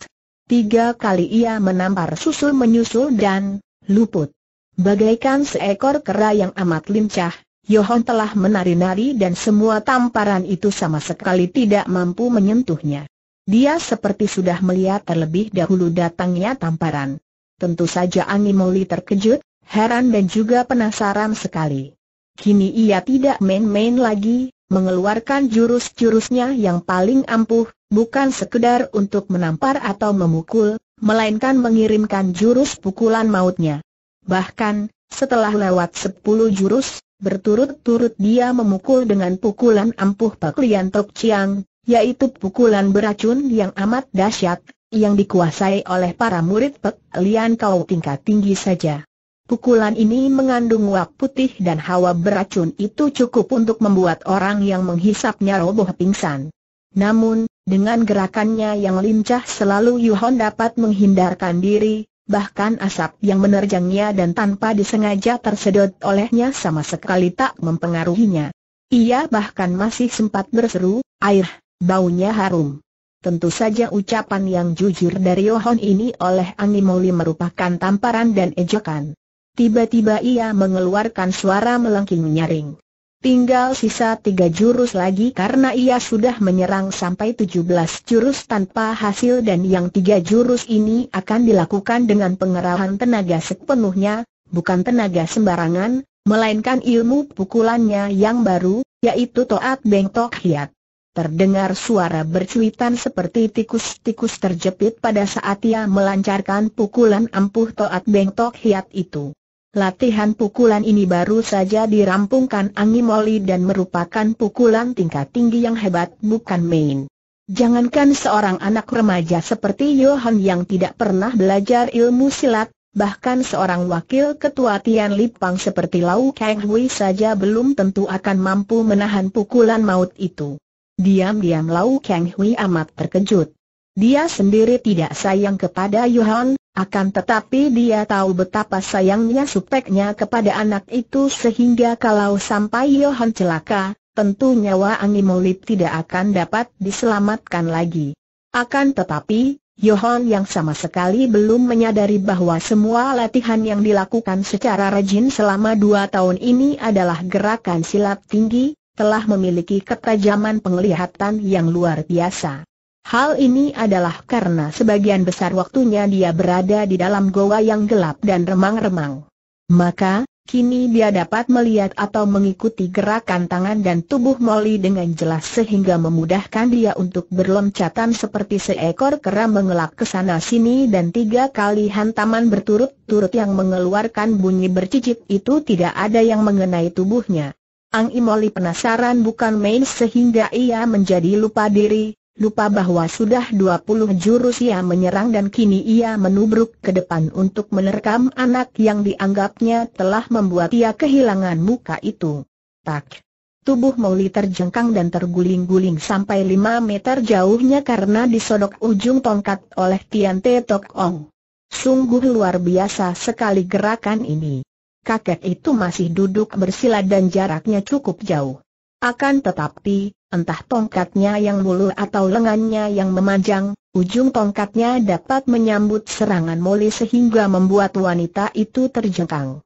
Tiga kali ia menampar susul menyusul dan luput. Bagaikan seekor kera yang amat lincah, Yohan telah menari-nari dan semua tamparan itu sama sekali tidak mampu menyentuhnya. Dia seperti sudah melihat terlebih dahulu datangnya tamparan. Tentu saja Angi Moli terkejut, heran dan juga penasaran sekali. Kini ia tidak main-main lagi, mengeluarkan jurus-jurusnya yang paling ampuh, bukan sekedar untuk menampar atau memukul, melainkan mengirimkan jurus pukulan mautnya. Bahkan, setelah lewat sepuluh jurus, berturut-turut dia memukul dengan pukulan ampuh Pak Lian Tok Chiang, yaitu pukulan beracun yang amat dahsyat, yang dikuasai oleh para murid Pak Lian Kau tingkat tinggi saja. Pukulan ini mengandung uap putih dan hawa beracun itu cukup untuk membuat orang yang menghisapnya roboh pingsan. Namun, dengan gerakannya yang lincah selalu Yuhon dapat menghindarkan diri, bahkan asap yang menerjangnya dan tanpa disengaja tersedot olehnya sama sekali tak mempengaruhinya. Ia bahkan masih sempat berseru, air, baunya harum. Tentu saja ucapan yang jujur dari Yohon ini oleh Angimoli merupakan tamparan dan ejekan. Tiba-tiba ia mengeluarkan suara melengking nyaring. Tinggal sisa tiga jurus lagi karena ia sudah menyerang sampai tujuh belas jurus tanpa hasil dan yang tiga jurus ini akan dilakukan dengan pengerahan tenaga sepenuhnya, bukan tenaga sembarangan, melainkan ilmu pukulannya yang baru, yaitu Toat Beng Tok Hiat. Terdengar suara bercuitan seperti tikus-tikus terjepit pada saat ia melancarkan pukulan ampuh Toat Beng Tok Hiat itu. Latihan pukulan ini baru saja dirampungkan Angi Moli dan merupakan pukulan tingkat tinggi yang hebat bukan main. Jangankan seorang anak remaja seperti Johan yang tidak pernah belajar ilmu silat, bahkan seorang wakil ketua Tian Lipang seperti Lau Kang Hui saja belum tentu akan mampu menahan pukulan maut itu. Diam-diam Lau Kang Hui amat terkejut. Dia sendiri tidak sayang kepada Yohan, akan tetapi dia tahu betapa sayangnya supeknya kepada anak itu sehingga kalau sampai Yohan celaka, tentu nyawa Angi Maulid tidak akan dapat diselamatkan lagi. Akan tetapi, Yohan yang sama sekali belum menyadari bahwa semua latihan yang dilakukan secara rajin selama dua tahun ini adalah gerakan silat tinggi, telah memiliki ketajaman penglihatan yang luar biasa. Hal ini adalah karena sebagian besar waktunya dia berada di dalam goa yang gelap dan remang-remang. Maka, kini dia dapat melihat atau mengikuti gerakan tangan dan tubuh Molly dengan jelas sehingga memudahkan dia untuk berloncatan seperti seekor kera mengelak ke sana sini dan tiga kali hantaman berturut-turut yang mengeluarkan bunyi bercicit itu tidak ada yang mengenai tubuhnya. Ang Imoli penasaran bukan main sehingga ia menjadi lupa diri, Lupa bahwa sudah 20 jurus ia menyerang dan kini ia menubruk ke depan untuk menerkam anak yang dianggapnya telah membuat ia kehilangan muka itu. Tak. Tubuh Mauli terjengkang dan terguling-guling sampai 5 meter jauhnya karena disodok ujung tongkat oleh Tian Te Tok Ong. Sungguh luar biasa sekali gerakan ini. Kakek itu masih duduk bersila dan jaraknya cukup jauh. Akan tetapi, entah tongkatnya yang mulu atau lengannya yang memanjang, ujung tongkatnya dapat menyambut serangan Moli sehingga membuat wanita itu terjengkang.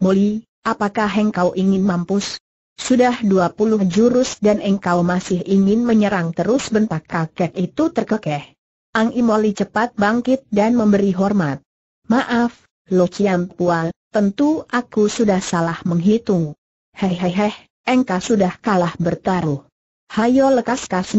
Moli, apakah engkau ingin mampus? Sudah 20 jurus dan engkau masih ingin menyerang terus bentak kakek itu terkekeh. Ang Imoli cepat bangkit dan memberi hormat. Maaf, Lo Chiam Pual, tentu aku sudah salah menghitung. Hei hei hei, engkau sudah kalah bertaruh. Hayo lekas-kas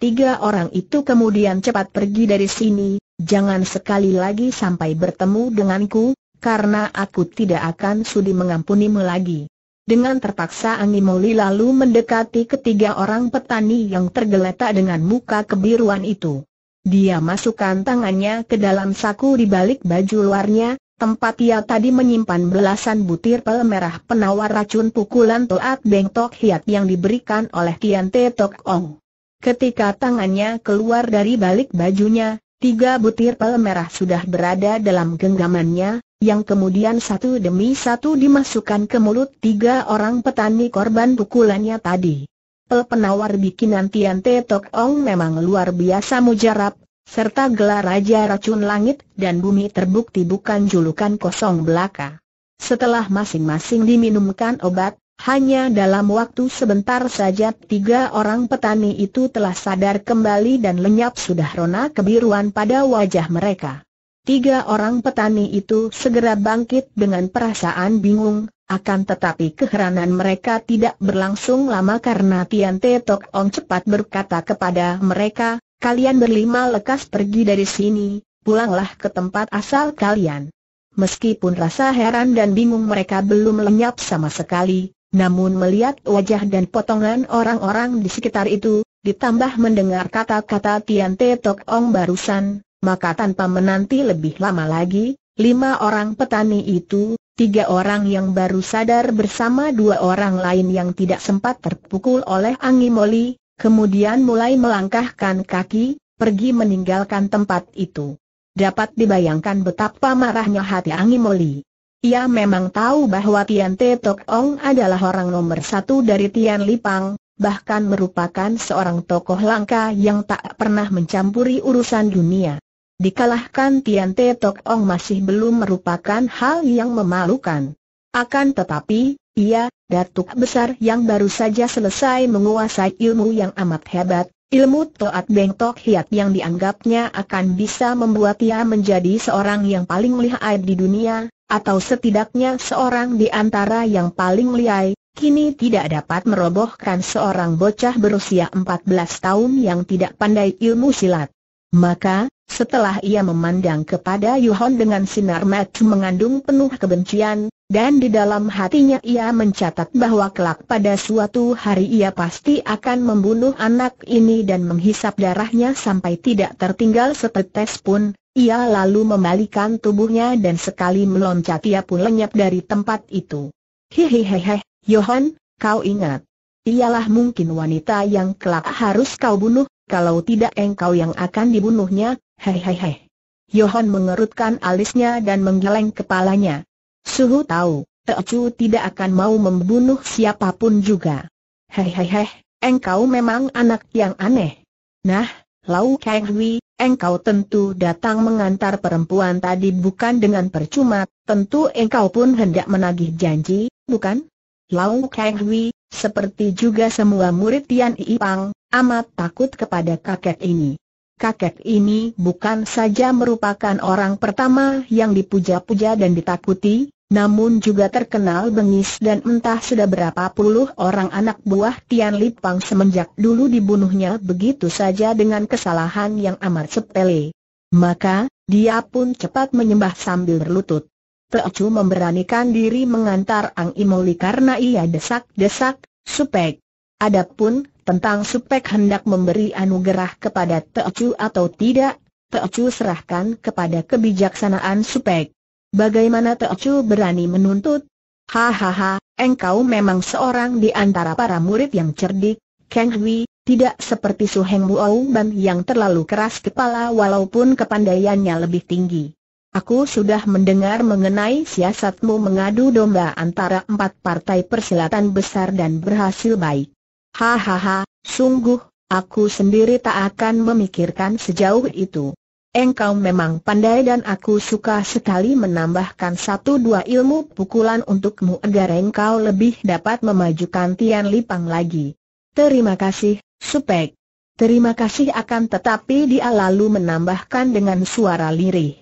tiga orang itu kemudian cepat pergi dari sini, jangan sekali lagi sampai bertemu denganku, karena aku tidak akan sudi mengampunimu lagi. Dengan terpaksa Angimoli lalu mendekati ketiga orang petani yang tergeletak dengan muka kebiruan itu. Dia masukkan tangannya ke dalam saku di balik baju luarnya, Tempat ia tadi menyimpan belasan butir pel merah penawar racun pukulan Toat Beng Tok Hiat yang diberikan oleh Tian Te Tok Ong. Ketika tangannya keluar dari balik bajunya, tiga butir pel merah sudah berada dalam genggamannya, yang kemudian satu demi satu dimasukkan ke mulut tiga orang petani korban pukulannya tadi. Pel penawar bikinan Tian Te Tok Ong memang luar biasa mujarab, serta gelar Raja Racun Langit dan Bumi terbukti bukan julukan kosong belaka. Setelah masing-masing diminumkan obat, hanya dalam waktu sebentar saja tiga orang petani itu telah sadar kembali dan lenyap sudah rona kebiruan pada wajah mereka. Tiga orang petani itu segera bangkit dengan perasaan bingung, akan tetapi keheranan mereka tidak berlangsung lama karena Tian Te Tok Ong cepat berkata kepada mereka, Kalian berlima lekas pergi dari sini, pulanglah ke tempat asal kalian. Meskipun rasa heran dan bingung mereka belum lenyap sama sekali, namun melihat wajah dan potongan orang-orang di sekitar itu, ditambah mendengar kata-kata Tian Te Tok Ong barusan, maka tanpa menanti lebih lama lagi, lima orang petani itu, tiga orang yang baru sadar bersama dua orang lain yang tidak sempat terpukul oleh Angin Moli, Kemudian mulai melangkahkan kaki, pergi meninggalkan tempat itu. Dapat dibayangkan betapa marahnya hati Angi Moli. Ia memang tahu bahwa Tian Te Tok Ong adalah orang nomor satu dari Tian Lipang, bahkan merupakan seorang tokoh langka yang tak pernah mencampuri urusan dunia. Dikalahkan Tian Te Tok Ong masih belum merupakan hal yang memalukan. Akan tetapi, Iya, Datuk Besar yang baru saja selesai menguasai ilmu yang amat hebat, ilmu Toat Beng Hiat yang dianggapnya akan bisa membuat ia menjadi seorang yang paling lihai di dunia, atau setidaknya seorang di antara yang paling lihai, kini tidak dapat merobohkan seorang bocah berusia 14 tahun yang tidak pandai ilmu silat. Maka, setelah ia memandang kepada Yuhon dengan sinar mata mengandung penuh kebencian, dan di dalam hatinya ia mencatat bahwa kelak pada suatu hari ia pasti akan membunuh anak ini dan menghisap darahnya sampai tidak tertinggal setetes pun, ia lalu membalikan tubuhnya dan sekali meloncat ia pun lenyap dari tempat itu. Hihihehe, Yohan, kau ingat. Ialah mungkin wanita yang kelak harus kau bunuh, kalau tidak engkau yang akan dibunuhnya, hehehe. Johan mengerutkan alisnya dan menggeleng kepalanya. Suhu tahu, Teocu tidak akan mau membunuh siapapun juga. Hehehe, engkau memang anak yang aneh. Nah, Lau Kang Hui, engkau tentu datang mengantar perempuan tadi bukan dengan percuma, tentu engkau pun hendak menagih janji, bukan? Lau Kang Hui, seperti juga semua murid Tian Ipang, amat takut kepada kakek ini. Kakek ini bukan saja merupakan orang pertama yang dipuja-puja dan ditakuti, namun juga terkenal bengis dan entah sudah berapa puluh orang anak buah Tian Lipang semenjak dulu dibunuhnya begitu saja dengan kesalahan yang amat sepele. Maka, dia pun cepat menyembah sambil berlutut. Teocu memberanikan diri mengantar Ang Imoli karena ia desak-desak, supek. Adapun, tentang Supek hendak memberi anugerah kepada Teocu atau tidak, Teocu serahkan kepada kebijaksanaan Supek. Bagaimana Teocu berani menuntut? Hahaha, engkau memang seorang di antara para murid yang cerdik, Kang Hui, tidak seperti Su Heng Buau Ban yang terlalu keras kepala walaupun kepandaiannya lebih tinggi. Aku sudah mendengar mengenai siasatmu mengadu domba antara empat partai persilatan besar dan berhasil baik. Hahaha, sungguh, aku sendiri tak akan memikirkan sejauh itu. Engkau memang pandai dan aku suka sekali menambahkan satu dua ilmu pukulan untukmu agar engkau lebih dapat memajukan Tian Lipang lagi. Terima kasih, Supek. Terima kasih akan tetapi dia lalu menambahkan dengan suara lirih.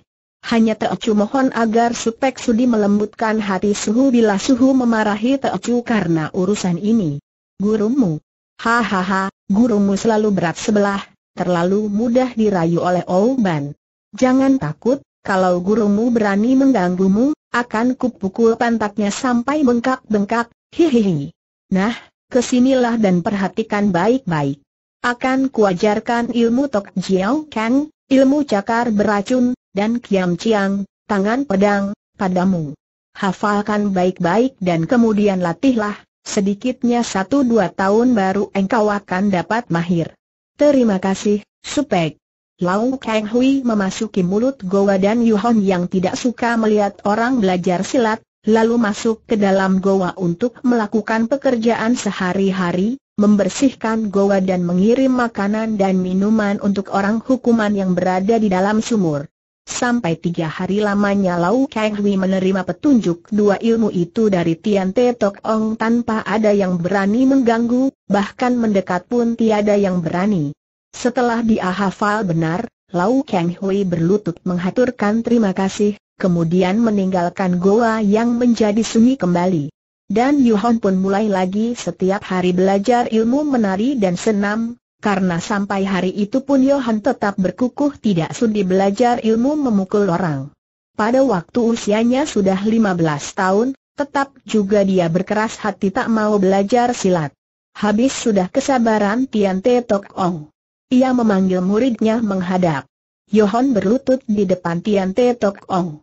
Hanya Teocu mohon agar Supek Sudi melembutkan hati Suhu bila Suhu memarahi Teocu karena urusan ini gurumu. Hahaha, gurumu selalu berat sebelah, terlalu mudah dirayu oleh Ouban. Jangan takut, kalau gurumu berani mengganggumu, akan kupukul pantatnya sampai bengkak-bengkak, hihihi. Nah, kesinilah dan perhatikan baik-baik. Akan kuajarkan ilmu Tok Jiao Kang, ilmu cakar beracun, dan kiam ciang, tangan pedang, padamu. Hafalkan baik-baik dan kemudian latihlah, Sedikitnya satu dua tahun baru engkau akan dapat mahir. Terima kasih, Supek. Lau Kang Hui memasuki mulut goa dan Yuhon yang tidak suka melihat orang belajar silat, lalu masuk ke dalam goa untuk melakukan pekerjaan sehari-hari, membersihkan goa dan mengirim makanan dan minuman untuk orang hukuman yang berada di dalam sumur. Sampai tiga hari lamanya Lau Kang Hui menerima petunjuk dua ilmu itu dari Tian Te Tok Ong tanpa ada yang berani mengganggu, bahkan mendekat pun tiada yang berani. Setelah dia hafal benar, Lau Kang Hui berlutut menghaturkan terima kasih, kemudian meninggalkan goa yang menjadi sunyi kembali. Dan Yuhon pun mulai lagi setiap hari belajar ilmu menari dan senam, karena sampai hari itu pun Johan tetap berkukuh tidak sudi belajar ilmu memukul orang. Pada waktu usianya sudah 15 tahun, tetap juga dia berkeras hati tak mau belajar silat. Habis sudah kesabaran Tian Te Tok Ong. Ia memanggil muridnya menghadap. Yohan berlutut di depan Tian Te Tok Ong.